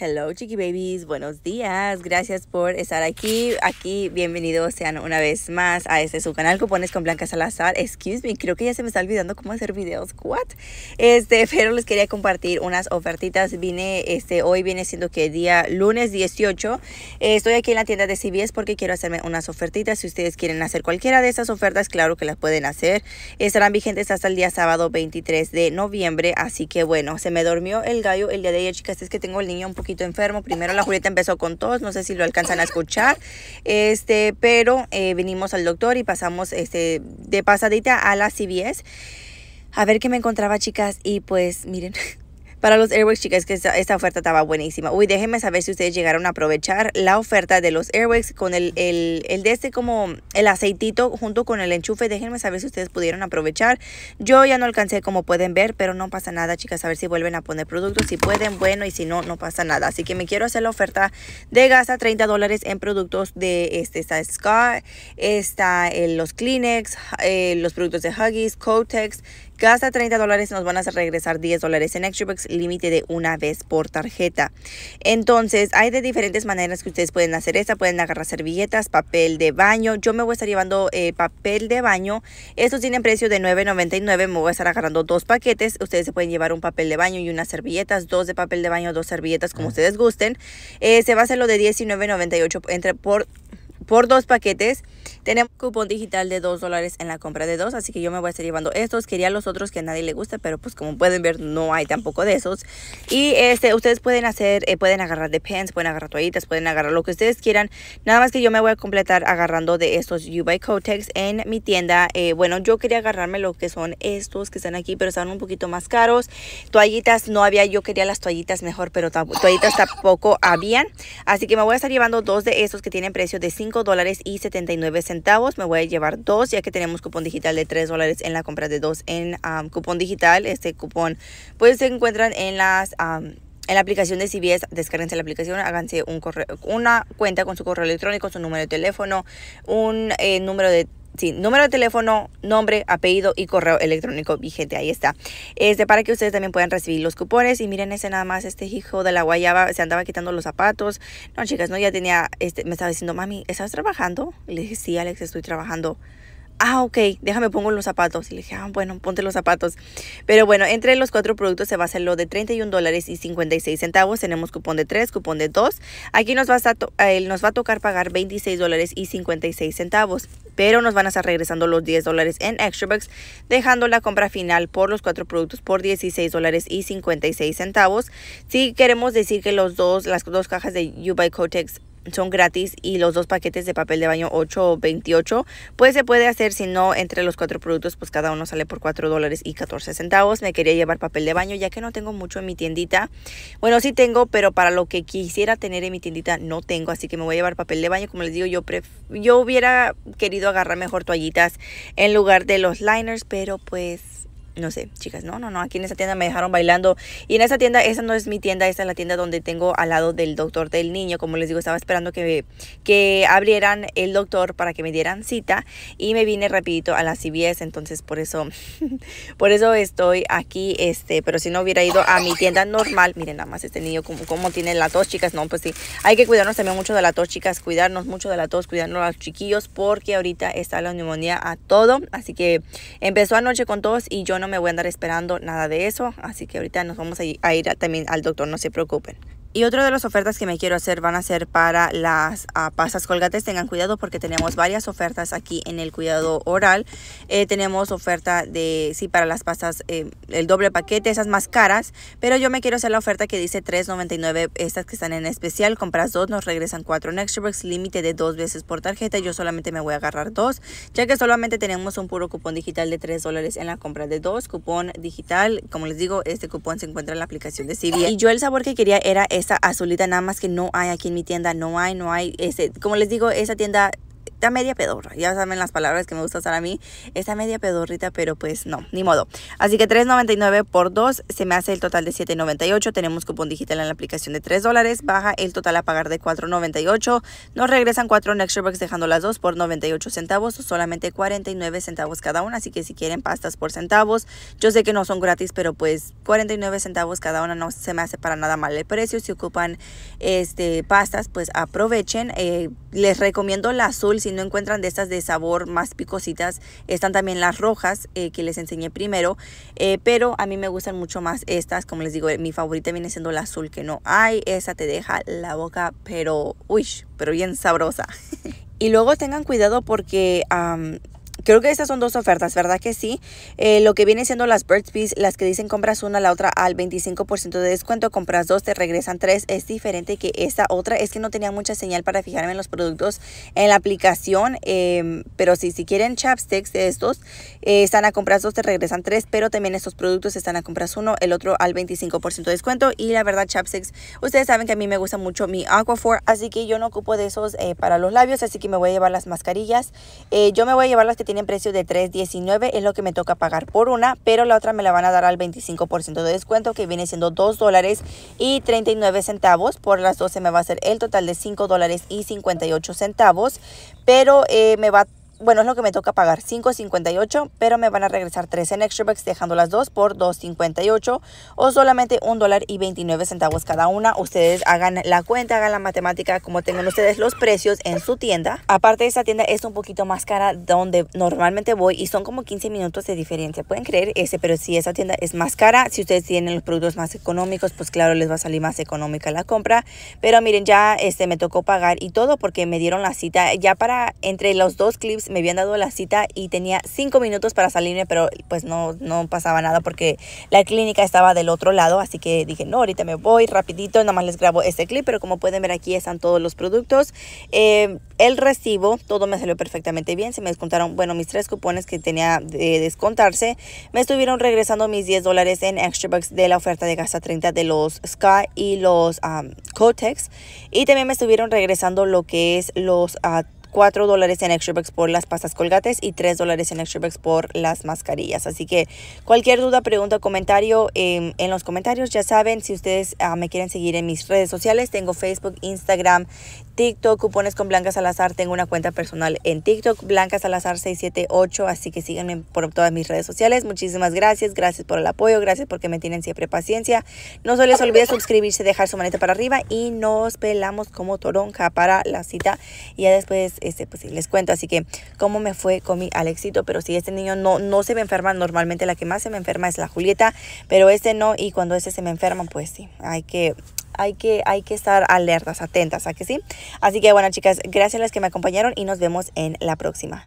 Hello, Chicky babies, buenos días. Gracias por estar aquí. Aquí, bienvenidos sean una vez más a este su canal Cupones con Blanca Salazar. Excuse me, creo que ya se me está olvidando cómo hacer videos. What? Este, pero les quería compartir unas ofertitas. Vine, este, hoy viene siendo que día lunes 18. Eh, estoy aquí en la tienda de CBS porque quiero hacerme unas ofertitas. Si ustedes quieren hacer cualquiera de esas ofertas, claro que las pueden hacer. Estarán vigentes hasta el día sábado 23 de noviembre. Así que bueno, se me durmió el gallo el día de ayer, chicas. Es que tengo el niño un poco enfermo. Primero la Julieta empezó con todos no sé si lo alcanzan a escuchar, este, pero eh, venimos al doctor y pasamos este, de pasadita a la CVS a ver qué me encontraba, chicas. Y pues miren, para los Airways, chicas, que esta, oferta estaba buenísima. Uy, déjenme saber si ustedes llegaron a aprovechar la oferta de los Airways con el, el, de este como el aceitito junto con el enchufe. Déjenme saber si ustedes pudieron aprovechar. Yo ya no alcancé como pueden ver, pero no pasa nada, chicas. A ver si vuelven a poner productos. Si pueden, bueno, y si no, no pasa nada. Así que me quiero hacer la oferta de gas 30 dólares en productos de este. Está Scott, está eh, los Kleenex, eh, los productos de Huggies, Kotex, Gasta 30 dólares, nos van a regresar 10 dólares en Extrabucks, límite de una vez por tarjeta. Entonces, hay de diferentes maneras que ustedes pueden hacer esta. Pueden agarrar servilletas, papel de baño. Yo me voy a estar llevando eh, papel de baño. Estos tienen precio de $9.99. Me voy a estar agarrando dos paquetes. Ustedes se pueden llevar un papel de baño y unas servilletas, dos de papel de baño, dos servilletas, como ustedes gusten. Eh, se va a hacer lo de $19.98 entre por, por dos paquetes. Tenemos cupón digital de 2 dólares en la compra de dos, así que yo me voy a estar llevando estos. Quería los otros que a nadie le gusta, pero pues como pueden ver no hay tampoco de esos. Y este, ustedes pueden hacer, eh, pueden agarrar de pens, pueden agarrar toallitas, pueden agarrar lo que ustedes quieran. Nada más que yo me voy a completar agarrando de estos U by Cotex en mi tienda. Eh, bueno, yo quería agarrarme lo que son estos que están aquí, pero están un poquito más caros. Toallitas no había, yo quería las toallitas mejor, pero toallitas tampoco habían. Así que me voy a estar llevando dos de estos que tienen precio de 5 dólares y 79 centavos centavos. Me voy a llevar dos ya que tenemos cupón digital de 3 dólares en la compra de dos en cupón digital. Este cupón pues se encuentran en las... en la aplicación de CBS, descarguense la aplicación, háganse un correo, una cuenta con su correo electrónico, su número de teléfono, un eh, número de sí, número de teléfono, nombre, apellido y correo electrónico vigente. Ahí está. Este, para que ustedes también puedan recibir los cupones. Y miren ese nada más, este hijo de la guayaba se andaba quitando los zapatos. No, chicas, no, ya tenía, este, me estaba diciendo, mami, ¿estás trabajando? le dije, sí, Alex, estoy trabajando ah, ok, déjame pongo los zapatos. Y le dije, ah, bueno, ponte los zapatos. Pero bueno, entre los cuatro productos se va a hacer lo de 31 dólares y 56 centavos. Tenemos cupón de 3, cupón de 2. Aquí eh, nos, va a tocar pagar 26 dólares y 56 centavos. Pero nos van a estar regresando los 10 dólares en extra bucks, dejando la compra final por los cuatro productos por 16 dólares y 56 centavos. Si queremos decir que los dos, las dos cajas de UBICOTEX son gratis y los dos paquetes de papel de baño 8 o 28 pues se puede hacer si no entre los cuatro productos pues cada uno sale por 4 dólares y 14 centavos me quería llevar papel de baño ya que no tengo mucho en mi tiendita bueno sí tengo pero para lo que quisiera tener en mi tiendita no tengo así que me voy a llevar papel de baño como les digo yo yo hubiera querido agarrar mejor toallitas en lugar de los liners pero pues no sé, chicas, no, no, no, aquí en esa tienda me dejaron bailando. Y en esa tienda, esa no es mi tienda, esa es la tienda donde tengo al lado del doctor del niño. Como les digo, estaba esperando que, que abrieran el doctor para que me dieran cita. Y me vine rapidito a la CBS, entonces por eso, por eso estoy aquí. Este, pero si no hubiera ido a mi tienda normal, miren nada más este niño, como, como tiene la tos, chicas, no, pues sí. Hay que cuidarnos también mucho de la tos, chicas, cuidarnos mucho de la tos, cuidarnos a los chiquillos, porque ahorita está la neumonía a todo. Así que empezó anoche con todos y yo no me voy a andar esperando nada de eso. Así que ahorita nos vamos ir, a ir también al doctor, no se preocupen. Y otra de las ofertas que me quiero hacer van a ser para las ah, pasas colgates. Tengan cuidado porque tenemos varias ofertas aquí en el cuidado oral. Eh, tenemos oferta de, sí, para las pastas, eh, el doble paquete, esas más caras. Pero yo me quiero hacer la oferta que dice $3.99, estas que están en especial. Compras dos, nos regresan cuatro en Extra límite de dos veces por tarjeta. Yo solamente me voy a agarrar dos, ya que solamente tenemos un puro cupón digital de $3 dólares en la compra de dos. Cupón digital, como les digo, este cupón se encuentra en la aplicación de Civia, Y yo el sabor que quería era esa azulita nada más que no hay aquí en mi tienda, no hay, no hay, ese, como les digo, esa tienda está media pedorra. Ya saben las palabras que me gusta usar a mí. Está media pedorrita, pero pues no, ni modo. Así que 3.99 por 2 se me hace el total de 7.98. Tenemos cupón digital en la aplicación de 3 dólares. Baja el total a pagar de 4.98. Nos regresan 4 Next dejando las dos por 98 centavos solamente 49 centavos cada una. Así que si quieren pastas por centavos, yo sé que no son gratis, pero pues 49 centavos cada una no se me hace para nada mal el precio. Si ocupan este pastas, pues aprovechen. Eh, les recomiendo la azul si no encuentran de estas de sabor más picositas, están también las rojas eh, que les enseñé primero. Eh, pero a mí me gustan mucho más estas. Como les digo, eh, mi favorita viene siendo la azul que no hay. Esa te deja la boca, pero uy, pero bien sabrosa. y luego tengan cuidado porque Creo que estas son dos ofertas, ¿verdad que sí? Eh, lo que viene siendo las Birds Bees, las que dicen compras una, la otra al 25% de descuento, compras dos, te regresan tres, es diferente que esta otra. Es que no tenía mucha señal para fijarme en los productos en la aplicación, em, pero si quieren chapsticks de estos, eh, están a compras dos, te regresan tres, pero también estos productos están a compras uno, el otro al 25% de descuento. Y la verdad, chapsticks, ustedes saben que a mí me gusta mucho mi Aquaphor, así que yo no ocupo de esos eh, para los labios, así que me voy a llevar las mascarillas. yo me voy a llevar las que tienen en precio de $3.19, es lo que me toca pagar por una, pero la otra me la van a dar al 25% de descuento, que viene siendo $2 dólares y 39 centavos. Por las 12 me va a ser el total de $5 dólares y 58 centavos, pero eh, me va a bueno, es lo que me toca pagar, 5.58, pero me van a regresar 3 en extra bucks dejando las dos por 2.58 o solamente un dólar y 29 centavos cada una. Ustedes hagan la cuenta, hagan la matemática como tengan ustedes los precios en su tienda. Aparte esa tienda es un poquito más cara donde normalmente voy y son como 15 minutos de diferencia. Pueden creer ese, pero si esa tienda es más cara, si ustedes tienen los productos más económicos, pues claro, les va a salir más económica la compra. Pero miren, ya este me tocó pagar y todo porque me dieron la cita ya para entre los dos clips me habían dado la cita y tenía cinco minutos para salirme, pero pues no, no pasaba nada porque la clínica estaba del otro lado, así que dije, no, ahorita me voy rapidito, nada más les grabo este clip, pero como pueden ver aquí están todos los productos. Eh, el recibo, todo me salió perfectamente bien, se me descontaron, bueno, mis tres cupones que tenía de descontarse, me estuvieron regresando mis 10 dólares en extra bucks de la oferta de gasta 30 de los Sky y los Cotex y también me estuvieron regresando lo que es los ah, 4 dólares en extra bucks por las pastas colgates y 3 dólares en extra bucks por las mascarillas. Así que cualquier duda, pregunta, comentario em, en los comentarios. Ya saben, si ustedes ah, me quieren seguir en mis redes sociales, tengo Facebook, Instagram, TikTok, cupones con Blanca Salazar. Tengo una cuenta personal en TikTok, Blanca Salazar 678, así que síganme por todas mis redes sociales. Muchísimas gracias, gracias por el apoyo, gracias porque me tienen siempre paciencia. No se les olvide suscribirse, dejar su manita para arriba y nos pelamos como toronja para la cita. Y ya después este, pues, les cuento, así que cómo me fue con mi Alexito, pero si este niño no, no se me enferma, normalmente la que más se me enferma es la Julieta, pero este no y cuando este se me enferma, pues sí, hay que hay que, hay que estar alertas, atentas, ¿a que sí? Así que bueno, chicas, gracias a las que me acompañaron y nos vemos en la próxima.